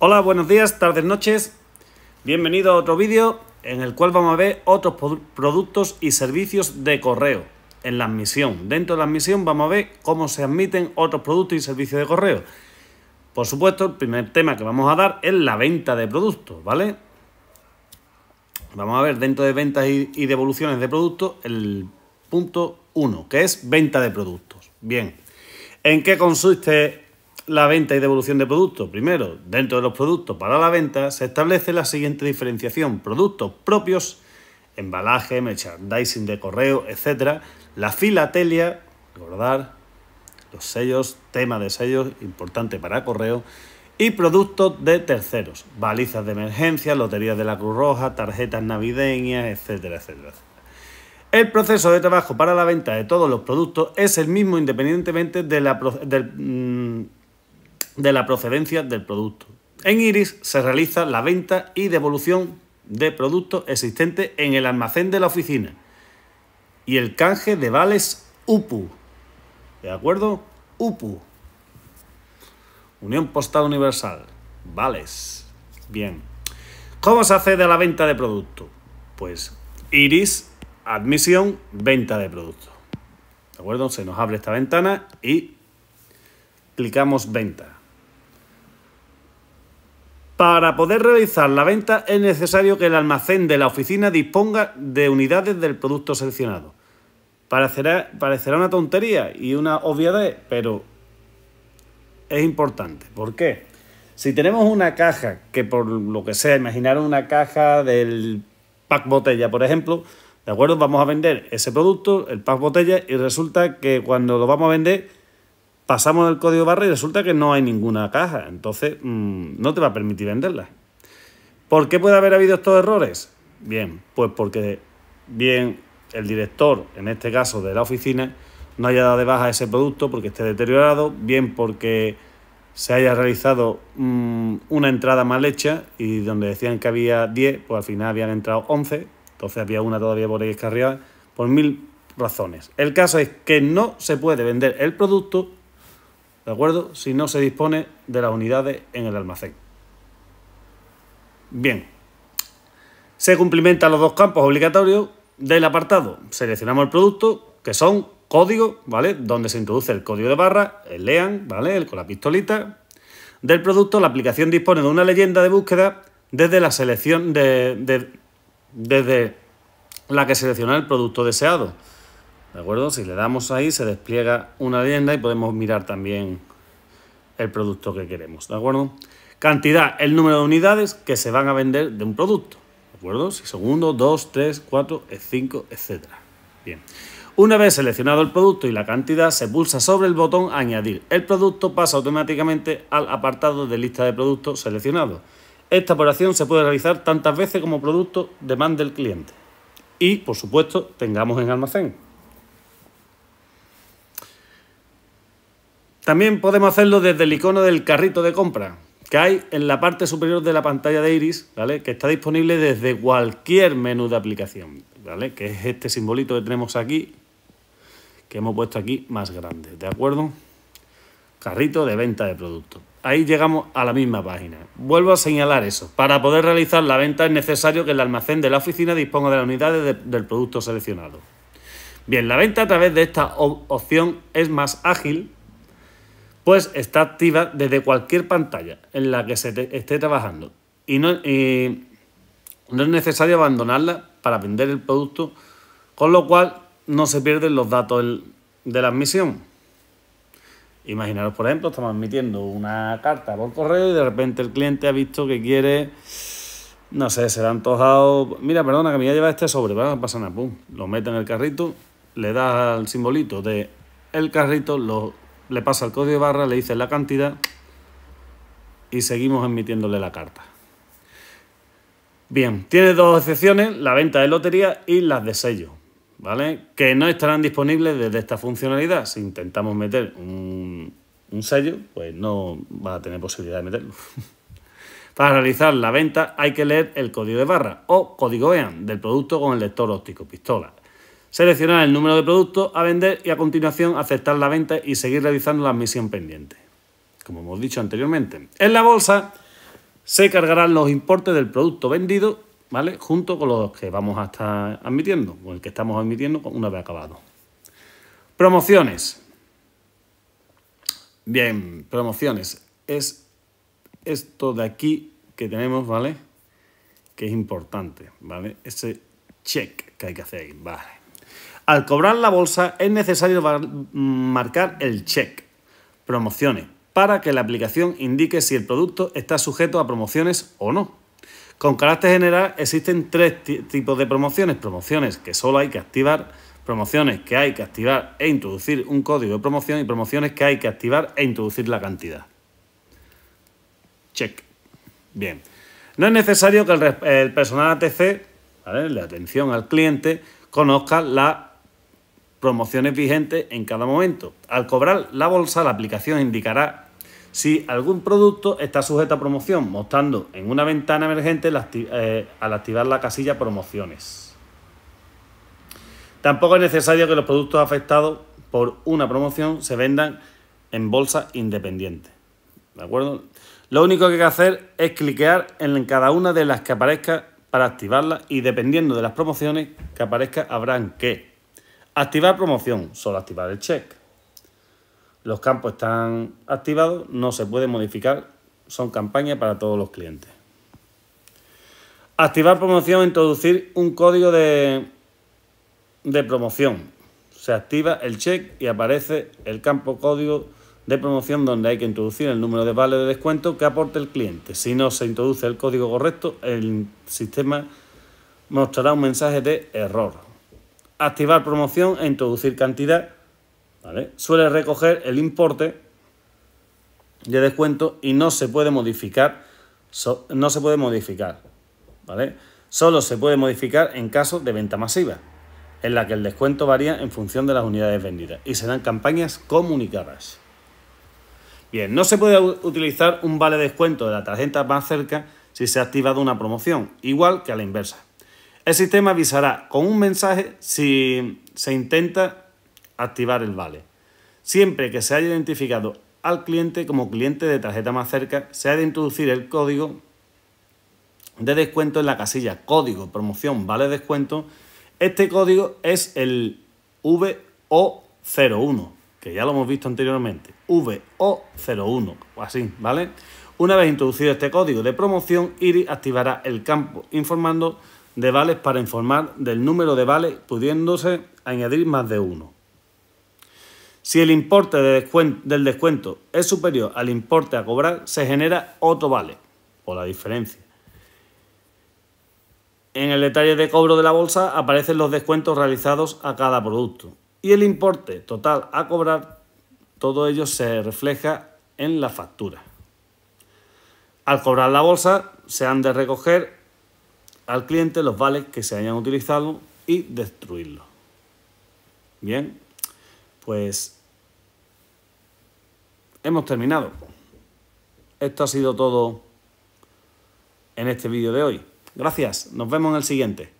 Hola, buenos días, tardes, noches. Bienvenido a otro vídeo en el cual vamos a ver otros productos y servicios de correo en la admisión. Dentro de la admisión vamos a ver cómo se admiten otros productos y servicios de correo. Por supuesto, el primer tema que vamos a dar es la venta de productos, ¿vale? Vamos a ver dentro de ventas y devoluciones de productos el punto 1, que es venta de productos. Bien, ¿en qué consiste la venta y devolución de productos. Primero, dentro de los productos para la venta se establece la siguiente diferenciación. Productos propios, embalaje, merchandising de correo, etc. La filatelia, recordar, los sellos, tema de sellos, importante para correo. Y productos de terceros, balizas de emergencia, loterías de la Cruz Roja, tarjetas navideñas, etcétera, etcétera. El proceso de trabajo para la venta de todos los productos es el mismo independientemente de la, del, mm, de la procedencia del producto. En Iris se realiza la venta y devolución de productos existentes en el almacén de la oficina y el canje de vales UPU. ¿De acuerdo? UPU. Unión Postal Universal. Vales. Bien. ¿Cómo se hace de la venta de producto? Pues Iris, admisión, venta de producto. ¿De acuerdo? Se nos abre esta ventana y clicamos venta. Para poder realizar la venta es necesario que el almacén de la oficina disponga de unidades del producto seleccionado. Parecerá, una tontería y una obviedad, pero es importante. ¿Por qué? Si tenemos una caja, que por lo que sea, imaginar una caja del pack botella, por ejemplo, ¿de acuerdo? Vamos a vender ese producto, el pack botella, y resulta que cuando lo vamos a vender pasamos el código barra y resulta que no hay ninguna caja, entonces mm, no te va a permitir venderla. ¿Por qué puede haber habido estos errores? Bien, pues porque bien el director, en este caso de la oficina, no haya dado de baja ese producto porque esté deteriorado, bien porque se haya realizado mm, una entrada mal hecha y donde decían que había 10, pues al final habían entrado 11, entonces había una todavía por ahí escarriada, por mil razones. El caso es que no se puede vender el producto ¿De acuerdo? Si no se dispone de las unidades en el almacén. Bien. Se cumplimentan los dos campos obligatorios del apartado. Seleccionamos el producto, que son código, ¿vale? Donde se introduce el código de barra, el lean, ¿vale? El, con la pistolita. Del producto, la aplicación dispone de una leyenda de búsqueda desde la selección de, desde la que selecciona el producto deseado. ¿De acuerdo? Si le damos ahí se despliega una leyenda y podemos mirar también el producto que queremos. ¿De acuerdo? Cantidad, el número de unidades que se van a vender de un producto. ¿De acuerdo? Si segundo, dos, tres, cuatro, cinco, etcétera Bien. Una vez seleccionado el producto y la cantidad, se pulsa sobre el botón Añadir. El producto pasa automáticamente al apartado de lista de productos seleccionados. Esta operación se puede realizar tantas veces como producto demanda el cliente. Y, por supuesto, tengamos en almacén. También podemos hacerlo desde el icono del carrito de compra que hay en la parte superior de la pantalla de Iris, ¿vale? Que está disponible desde cualquier menú de aplicación, ¿vale? Que es este simbolito que tenemos aquí, que hemos puesto aquí más grande, ¿de acuerdo? Carrito de venta de producto. Ahí llegamos a la misma página. Vuelvo a señalar eso. Para poder realizar la venta es necesario que el almacén de la oficina disponga de las unidades del producto seleccionado. Bien, la venta a través de esta opción es más ágil pues está activa desde cualquier pantalla en la que se esté trabajando. Y no, no es necesario abandonarla para vender el producto, con lo cual no se pierden los datos de la admisión. Imaginaros, por ejemplo, estamos admitiendo una carta por correo y de repente el cliente ha visto que quiere, no sé, se le ha antojado, mira, perdona, que me voy a llevar este sobre, va no pasa nada, lo mete en el carrito, le da al simbolito de el carrito, lo le pasa el código de barra, le dice la cantidad y seguimos emitiéndole la carta. Bien, tiene dos excepciones, la venta de lotería y las de sello, ¿vale? Que no estarán disponibles desde esta funcionalidad. Si intentamos meter un, un sello, pues no va a tener posibilidad de meterlo. Para realizar la venta hay que leer el código de barra o código EAN del producto con el lector óptico pistola seleccionar el número de productos a vender y a continuación aceptar la venta y seguir realizando la admisión pendiente. Como hemos dicho anteriormente, en la bolsa se cargarán los importes del producto vendido, ¿vale? Junto con los que vamos a estar admitiendo, o el que estamos admitiendo una vez acabado. Promociones. Bien, promociones. Es esto de aquí que tenemos, ¿vale? Que es importante, ¿vale? Ese check que hay que hacer ahí, ¿vale? Al cobrar la bolsa es necesario marcar el check, promociones, para que la aplicación indique si el producto está sujeto a promociones o no. Con carácter general existen tres tipos de promociones. Promociones que solo hay que activar, promociones que hay que activar e introducir un código de promoción y promociones que hay que activar e introducir la cantidad. Check. Bien. No es necesario que el, personal ATC, ¿vale? la atención al cliente, conozca la promociones vigentes en cada momento. Al cobrar la bolsa, la aplicación indicará si algún producto está sujeto a promoción, mostrando en una ventana emergente eh, al activar la casilla promociones. Tampoco es necesario que los productos afectados por una promoción se vendan en bolsa independiente. ¿De acuerdo? Lo único que hay que hacer es cliquear en cada una de las que aparezca para activarla y dependiendo de las promociones que aparezca habrán que Activar promoción, solo activar el check. Los campos están activados, no se puede modificar, son campañas para todos los clientes. Activar promoción, introducir un código de, promoción. Se activa el check y aparece el campo código de promoción donde hay que introducir el número de vale de descuento que aporte el cliente. Si no se introduce el código correcto, el sistema mostrará un mensaje de error activar promoción e introducir cantidad. Suele recoger el importe de descuento y no se puede modificar. no se puede modificar. ¿vale? Solo se puede modificar en caso de venta masiva, en la que el descuento varía en función de las unidades vendidas y serán campañas comunicadas. Bien, no se puede utilizar un vale descuento de la tarjeta más cerca si se ha activado una promoción, igual que a la inversa. El sistema avisará con un mensaje si se intenta activar el vale. Siempre que se haya identificado al cliente como cliente de tarjeta más cerca, se ha de introducir el código de descuento en la casilla código promoción vale descuento. Este código es el VO01, que ya lo hemos visto anteriormente. VO01, así, ¿vale? Una vez introducido este código de promoción, IRI activará el campo informando de vales para informar del número de vales, pudiéndose añadir más de uno. Si el importe del descuento es superior al importe a cobrar, se genera otro vale, o la diferencia. En el detalle de cobro de la bolsa aparecen los descuentos realizados a cada producto y el importe total a cobrar, todo ello se refleja en la factura. Al cobrar la bolsa, se han de recoger al cliente los vales que se hayan utilizado y destruirlos. Bien, pues hemos terminado. Esto ha sido todo en este vídeo de hoy. Gracias, nos vemos en el siguiente.